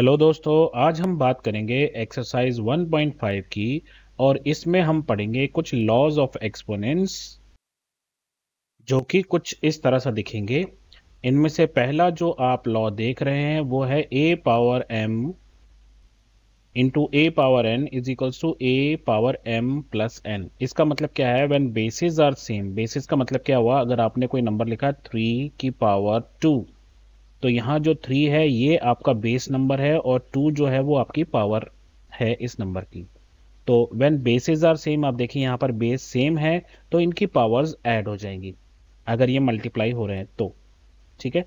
hello दोस्तों आज हम बात करेंगे एक्सरसाइज 1.5 की और इसमें हम पढ़ेंगे कुछ लॉज ऑफ एक्सपोनेंट्स जो कि कुछ इस तरह से दिखेंगे इनमें से पहला जो आप लॉ देख रहे हैं वो है A power M into A power N is equals to A power M plus N इसका मतलब क्या है when bases are same bases का मतलब क्या हुआ अगर आपने कोई नंबर लिखा थ्री की पावर टू तो यहाँ जो थ्री है ये आपका बेस नंबर है और टू जो है वो आपकी पावर है इस नंबर की तो वेन बेसिस आर सेम आप देखिए यहाँ पर बेस सेम है तो इनकी पावर्स ऐड हो जाएंगी अगर ये मल्टीप्लाई हो रहे हैं तो ठीक है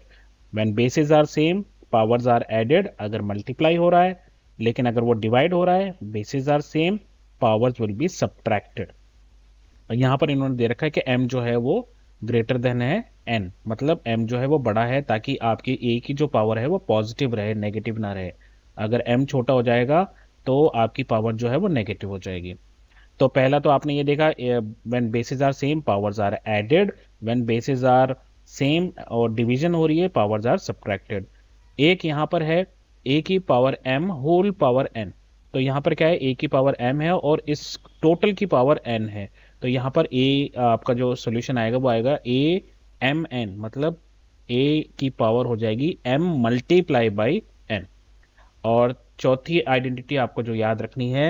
when bases are same powers are added अगर मल्टीप्लाई हो रहा है लेकिन अगर वो डिवाइड हो रहा है bases are same powers will be subtracted यहाँ पर इन्होंने दे रखा है कि एम जो है वो ग्रेटर देन है एन मतलब एम जो है वो बड़ा है ताकि आपकी ए की जो पावर है वो पॉजिटिव रहे नेगेटिव ना रहे अगर एम छोटा हो जाएगा तो आपकी पावर जो है वो नेगेटिव हो जाएगी तो पहला तो आपने ये देखा when bases are same powers are added when bases are same और डिवीजन हो रही है पावर्स आर सब्ट्रैक्टेड एक यहाँ पर है ए की power m whole power n तो यहाँ पर क्या है ए की पावर एम है और इस टोटल की पावर एन है तो यहाँ पर ए आपका जो सोल्यूशन आएगा वो आएगा ए एम एन मतलब ए की पावर हो जाएगी एम मल्टीप्लाई बाई एन और चौथी आइडेंटिटी आपको जो याद रखनी है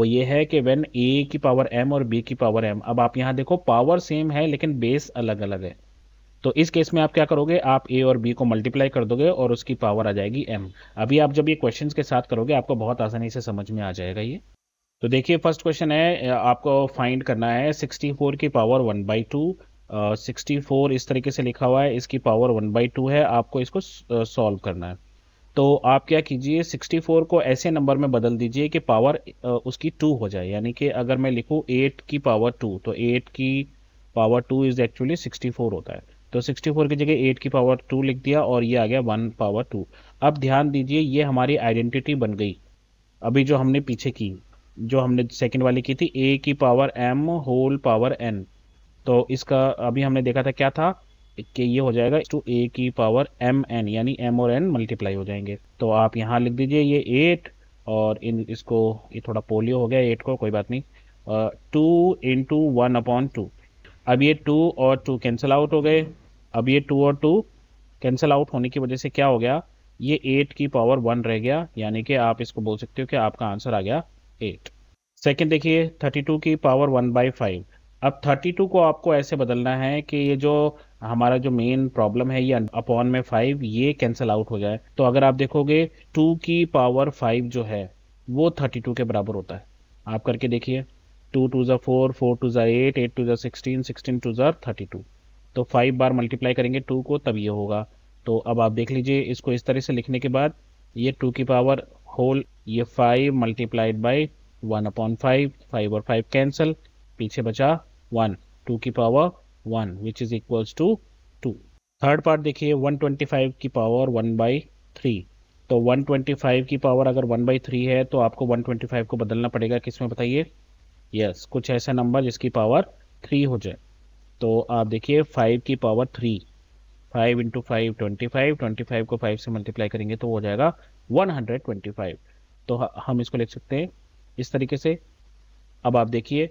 वो ये है कि वेन ए की पावर एम और बी की पावर एम अब आप यहाँ देखो पावर सेम है लेकिन बेस अलग अलग है तो इस केस में आप क्या करोगे आप ए और बी को मल्टीप्लाई कर दोगे और उसकी पावर आ जाएगी एम अभी आप जब ये क्वेश्चंस के साथ करोगे आपको बहुत आसानी से समझ में आ जाएगा ये तो देखिए फर्स्ट क्वेश्चन है आपको फाइंड करना है 64 की power one by two sixty four इस तरीके से लिखा हुआ है इसकी पावर वन बाई टू है आपको इसको सॉल्व uh, करना है तो आप क्या कीजिए 64 को ऐसे नंबर में बदल दीजिए कि पावर uh, उसकी टू हो जाए यानी कि अगर मैं लिखूँ एट की पावर टू तो एट की पावर टू इज़ एक्चुअली 64 होता है तो 64 की जगह 8 की पावर 2 लिख दिया और ये आ गया 1 पावर 2 अब ध्यान दीजिए ये हमारी आइडेंटिटी बन गई अभी जो हमने पीछे की जो हमने सेकंड वाली की थी ए की power m whole power n तो इसका अभी हमने देखा था क्या था कि ये हो जाएगा टू ए की पावर एम एन यानी एम और एन मल्टीप्लाई हो जाएंगे तो आप यहाँ लिख दीजिए ये एट और इन इसको ये थोड़ा पोलियो हो गया एट को कोई बात नहीं two in two one upon two अब ये टू और टू कैंसिल आउट हो गए अब ये टू और टू कैंसिल आउट होने की वजह से क्या हो गया ये एट की पावर वन रह गया यानी कि आप इसको बोल सकते हो कि आपका आंसर आ गया एट सेकेंड देखिए थर्टी टू की पावर वन बाई फाइव अब थर्टी टू को आपको ऐसे बदलना है कि ये जो हमारा जो मेन प्रॉब्लम है ये अपॉन में फाइव ये कैंसिल आउट हो जाए तो अगर आप देखोगे टू की पावर फाइव जो है वो थर्टी टू के बराबर होता है आप करके देखिए two two are four four two are eight eight two are sixteen sixteen two are thirty two तो फाइव बार मल्टीप्लाई करेंगे टू को तब ये होगा तो अब आप देख लीजिए इसको इस तरह से लिखने के बाद ये टू की पावर होल ये five multiplied by one upon five five और फाइव कैंसिल पीछे बचा वन टू की power one which is equals to two third part देखिए वन ट्वेंटी फाइव की पावर वन बाई थ्री तो वन ट्वेंटी फाइव की power अगर one by three है तो आपको वन ट्वेंटी फाइव को बदलना पड़ेगा किसमें बताइए यस yes, कुछ ऐसा नंबर जिसकी पावर थ्री हो जाए तो आप देखिए फाइव की power three five into five twenty five twenty five को फाइव से मल्टीप्लाई करेंगे तो हो जाएगा वन हंड्रेड ट्वेंटी फाइव तो हम इसको लिख सकते हैं इस तरीके से अब आप देखिए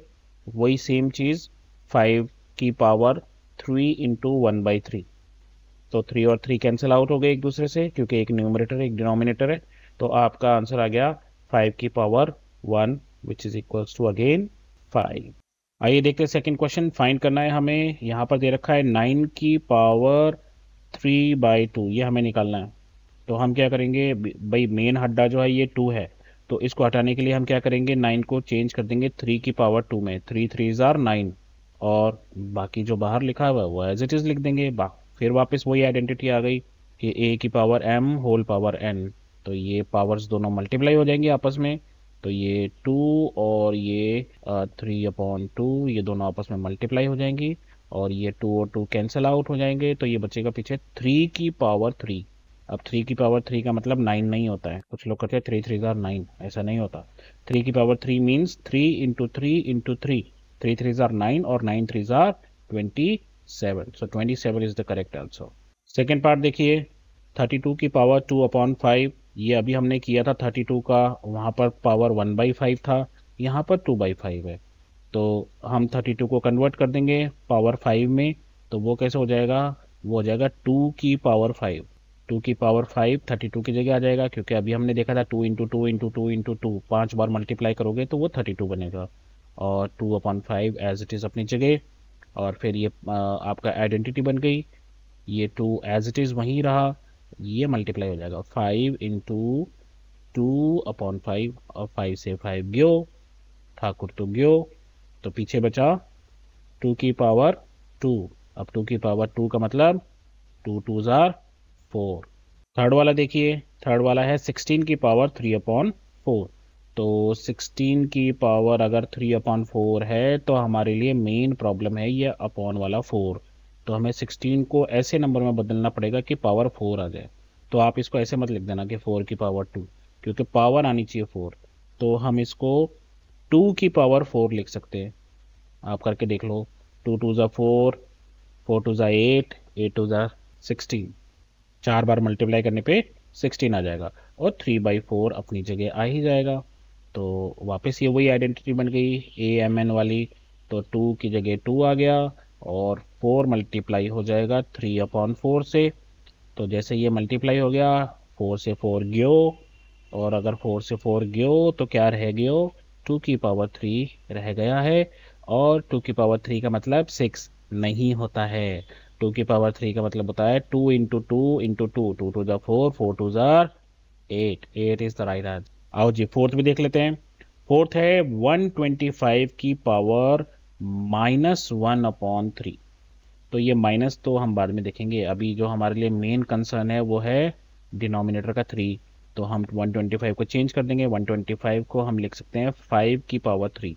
वही सेम चीज़ फाइव की power three into one by three तो थ्री और थ्री कैंसिल आउट हो गए एक दूसरे से क्योंकि एक न्यूमरेटर एक डिनोमिनेटर है तो आपका आंसर आ गया फाइव की power one which is equals to again five आइए देखते हैं सेकंड क्वेश्चन फाइंड करना है हमें यहाँ पर दे रखा है नाइन की पावर थ्री बाई टू ये हमें निकालना है तो हम क्या करेंगे भाई मेन हड्डा जो है ये टू है तो इसको हटाने के लिए हम क्या करेंगे नाइन को चेंज कर देंगे थ्री की पावर टू में थ्री थ्री ज़ार नाइन और बाकी जो बाहर लिखा हुआ है वो एज इट इज़ लिख देंगे फिर वापस वही आइडेंटिटी आ गई कि ए की power m whole power n तो ये पावर्स दोनों मल्टीप्लाई हो जाएंगे आपस में तो ये टू और ये थ्री अपॉन टू ये दोनों आपस में मल्टीप्लाई हो जाएंगी और ये टू और टू कैंसिल आउट हो जाएंगे तो ये बचेगा पीछे थ्री की पावर थ्री अब थ्री की पावर थ्री का मतलब नाइन नहीं होता है कुछ लोग कहते हैं थ्री थ्री ज़ार नाइन ऐसा नहीं होता थ्री की power three means three into three into three three three are nine और nine three are twenty seven so twenty seven is the correct answer second part देखिए thirty two की power two upon five ये अभी हमने किया था thirty two का वहाँ पर पावर वन बाई फाइव था यहाँ पर टू बाई फाइव है तो हम थर्टी टू को कन्वर्ट कर देंगे पावर फाइव में तो वो कैसे हो जाएगा वो हो जाएगा टू की पावर फाइव टू की पावर फाइव थर्टी टू की जगह आ जाएगा क्योंकि अभी हमने देखा था two into two into two into two पाँच बार मल्टीप्लाई करोगे तो वो थर्टी टू बनेगा और two upon five as it is अपनी जगह और फिर ये आपका आइडेंटिटी बन गई ये टू एज इट इज़ वहीं रहा ये मल्टीप्लाई हो जाएगा five into two upon five और फाइव से फाइव ग्यो ठाकुर तो ग्यो तो पीछे बचा टू की पावर टू अब टू की पावर टू का मतलब two two are four third वाला देखिए थर्ड वाला है सिक्सटीन की पावर थ्री अपॉन फोर तो सिक्सटीन की पावर अगर थ्री अपॉन फोर है तो हमारे लिए मेन प्रॉब्लम है ये अपॉन वाला फोर तो हमें सिक्सटीन को ऐसे नंबर में बदलना पड़ेगा कि पावर फोर आ जाए तो आप इसको ऐसे मत लिख देना कि फोर की पावर टू क्योंकि पावर आनी चाहिए फोर तो हम इसको टू की पावर फोर लिख सकते हैं आप करके देख लो two two are four four two are eight eight two are sixteen चार बार मल्टीप्लाई करने पे सिक्सटीन आ जाएगा और थ्री बाई फोर अपनी जगह आ ही जाएगा तो वापस ये वही आइडेंटिटी बन गई ए एम एन वाली तो टू की जगह टू आ गया और फोर मल्टीप्लाई हो जाएगा थ्री अपॉन फोर से तो जैसे ये मल्टीप्लाई हो गया फोर से फोर ग्यो और अगर फोर से फोर ग्यो तो क्या रह गयो टू की पावर थ्री रह गया है और टू की पावर थ्री का मतलब सिक्स नहीं होता है टू की पावर थ्री का मतलब होता है two into two into two two two जो four four two are eight eight is the right answer आओ जी फोर्थ भी देख लेते हैं फोर्थ है वन ट्वेंटी फाइव की power minus one upon three तो ये माइनस तो हम बाद में देखेंगे अभी जो हमारे लिए मेन कंसर्न है वो है डिनोमिनेटर का थ्री तो हम 125 को चेंज कर देंगे 125 को हम लिख सकते हैं फाइव की power three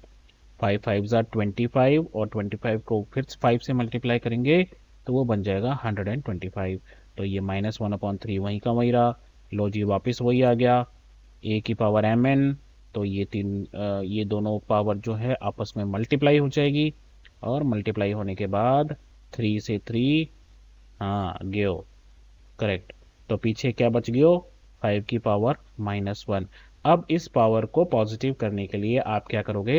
five five are twenty five और ट्वेंटी फाइव को फिर फाइव से मल्टीप्लाई करेंगे तो वो बन जाएगा हंड्रेड एंड ट्वेंटी फाइव तो ये माइनस वन अपॉन थ्री वहीं का वहीं रहा लो जी वापस वही आ गया ए की पावर एम एन तो ये तीन ये दोनों पावर जो है आपस में मल्टीप्लाई हो जाएगी और मल्टीप्लाई होने के बाद थ्री से थ्री हाँ गयो करेक्ट तो पीछे क्या बच गयो फाइव की पावर माइनस वन अब इस पावर को पॉजिटिव करने के लिए आप क्या करोगे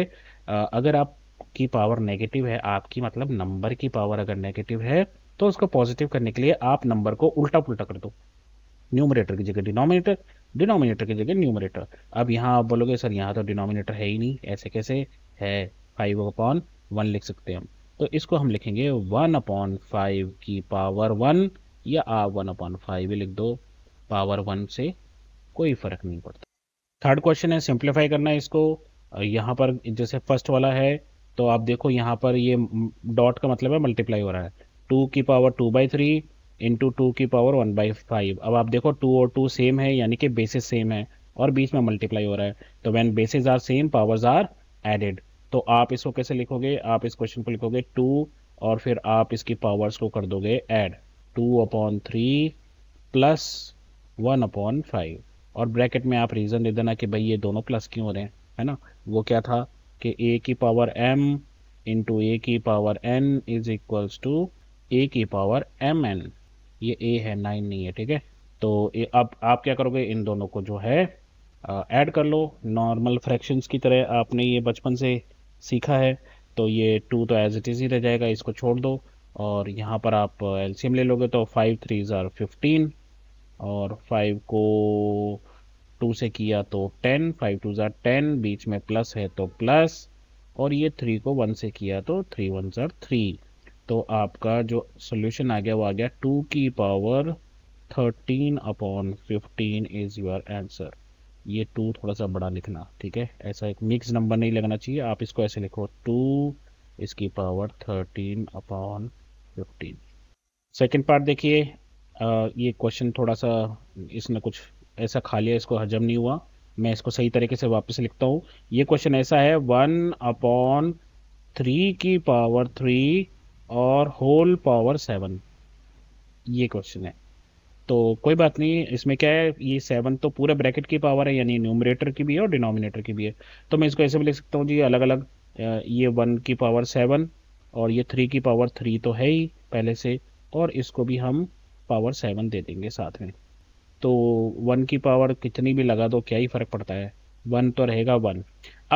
अगर आप की पावर नेगेटिव है आपकी मतलब नंबर की पावर अगर नेगेटिव है तो उसको पॉजिटिव करने के लिए आप नंबर को उल्टा पुलटा कर दो न्यूमरेटर की जगह डिनोमिनेटर डिनोमिनेटर की जगह न्यूमरेटर अब यहाँ आप बोलोगे सर यहाँ तो डिनोमिनेटर है ही नहीं ऐसे कैसे है फाइव अपॉन वन लिख सकते हैं हम तो इसको हम लिखेंगे वन अपॉन फाइव की पावर वन या आप वन अपॉन फाइव लिख दो पावर वन से कोई फर्क नहीं पड़ता थर्ड क्वेश्चन है सिंप्लीफाई करना है इसको यहाँ पर जैसे फर्स्ट वाला है तो आप देखो यहाँ पर ये डॉट का मतलब है मल्टीप्लाई हो रहा है टू की power two by three into two की पावर वन बाई फाइव अब आप देखो टू और टू सेम है यानी कि बेसिस सेम है और बीच में मल्टीप्लाई हो रहा है तो when bases are same powers are added तो आप इसको कैसे लिखोगे आप इस क्वेश्चन को लिखोगे टू और फिर आप इसकी पावर्स को कर दोगे add two upon three plus one upon five और ब्रैकेट में आप रीज़न दे देना कि भाई ये दोनों प्लस क्यों हो रहे हैं है ना वो क्या था कि ए की पावर एम इंटू ए की power N is equals to a की पावर एम एन ये ए है नाइन नहीं है ठीक है तो अब आप, क्या करोगे इन दोनों को जो है ऐड कर लो नॉर्मल फ्रैक्शंस की तरह आपने ये बचपन से सीखा है तो ये टू तो एज इट इज़ ही रह जाएगा इसको छोड़ दो और यहाँ पर आप एलसीएम ले लोगे तो फाइव थ्री ज़ार फिफ्टीन और फाइव को टू से किया तो ten five two are ten बीच में प्लस है तो प्लस और ये थ्री को वन से किया तो थ्री वन ज़ार थ्री तो आपका जो सोल्यूशन आ गया वो आ गया टू की power thirteen upon fifteen is your answer ये टू थोड़ा सा बड़ा लिखना ठीक है ऐसा एक मिक्स नंबर नहीं लगना चाहिए आप इसको ऐसे लिखो टू इसकी power thirteen upon fifteen second part देखिए ये क्वेश्चन थोड़ा सा इसने कुछ ऐसा खा लिया इसको हजम नहीं हुआ मैं इसको सही तरीके से वापस लिखता हूँ ये क्वेश्चन ऐसा है वन अपॉन थ्री की पावर थ्री और होल पावर सेवन ये क्वेश्चन है तो कोई बात नहीं इसमें क्या है ये सेवन तो पूरे ब्रैकेट की पावर है यानी न्यूमरेटर की भी है और डिनोमिनेटर की भी है तो मैं इसको ऐसे भी लिख सकता हूँ जी अलग अलग ये वन की पावर सेवन और ये थ्री की पावर थ्री तो है ही पहले से और इसको भी हम पावर सेवन दे देंगे साथ में तो वन की पावर कितनी भी लगा दो क्या ही फ़र्क पड़ता है वन तो रहेगा वन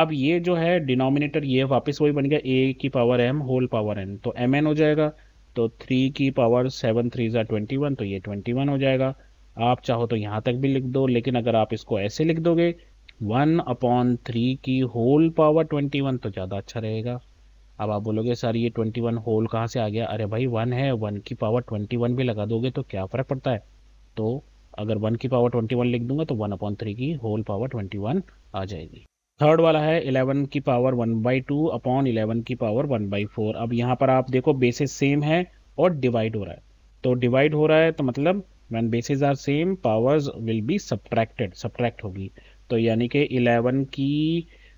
अब ये जो है डिनोमिनेटर ये वापस वही बन गया ए की power m whole power n तो एम एन हो जाएगा तो थ्री की power seven three are twenty one तो ये ट्वेंटी वन हो जाएगा आप चाहो तो यहाँ तक भी लिख दो लेकिन अगर आप इसको ऐसे लिख दोगे वन अपॉन थ्री की होल पावर ट्वेंटी वन तो ज़्यादा अच्छा रहेगा अब आप बोलोगे सर ये ट्वेंटी वन होल कहाँ से आ गया अरे भाई वन है वन की पावर ट्वेंटी वन भी लगा दोगे तो क्या फ़र्क पड़ता है तो अगर वन की पावर ट्वेंटी वन लिख दूंगा तो वन अपॉन थ्री की होल पावर ट्वेंटी वन आ जाएगी थर्ड वाला है इलेवन की power one by two upon eleven की पावर वन बाई फोर अब यहाँ पर आप देखो बेसिस सेम है और डिवाइड हो रहा है तो डिवाइड हो रहा है तो मतलब when bases are same powers will be subtracted subtract होगी तो यानी कि इलेवन की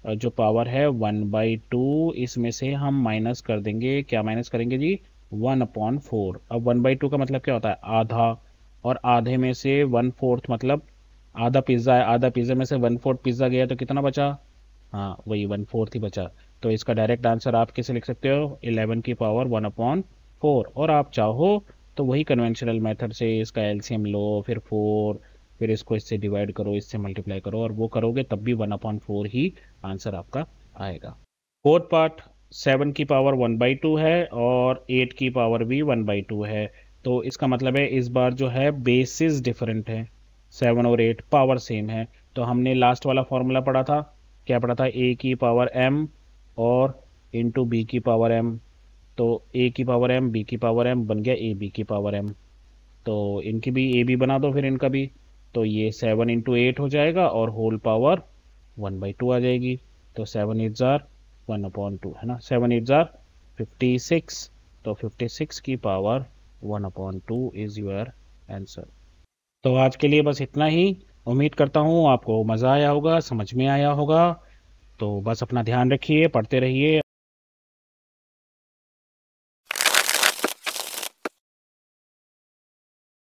जो पावर है वन बाई टू इसमें से हम माइनस कर देंगे क्या माइनस करेंगे जी वन अपॉन फोर अब वन बाई टू का मतलब क्या होता है आधा और आधे में से वन फोर्थ मतलब आधा पिज्ज़ा है आधा पिज्ज़ा में से वन फोर्थ पिज्ज़ा गया तो कितना बचा हाँ वही वन फोर्थ ही बचा तो इसका डायरेक्ट आंसर आप कैसे लिख सकते हो इलेवन की पावर वन अपॉन फोर और आप चाहो तो वही कन्वेंशनल मेथड से इसका एलसीएम लो फिर फोर फिर इसको इससे डिवाइड करो इससे मल्टीप्लाई करो और वो करोगे तब भी वन अपॉन फोर ही आंसर आपका आएगा फोर्थ पार्ट सेवन की पावर वन बाई टू है और एट की पावर भी वन बाई टू है तो इसका मतलब है इस बार जो है बेसिस डिफरेंट है सेवन और एट पावर सेम है तो हमने लास्ट वाला फॉर्मूला पढ़ा था क्या पढ़ा था ए की पावर एम और टू बी की पावर एम तो ए की पावर एम बी की पावर एम बन गया ए बी की पावर एम तो इनकी भी ए बी बना दो फिर इनका भी तो ये सेवन इंटू एट हो जाएगा और whole power one by two आ जाएगी तो seven eight are one upon two है ना seven eight are fifty six तो फिफ्टी सिक्स की power one upon two is your answer तो आज के लिए बस इतना ही उम्मीद करता हूँ आपको मज़ा आया होगा समझ में आया होगा तो बस अपना ध्यान रखिए पढ़ते रहिए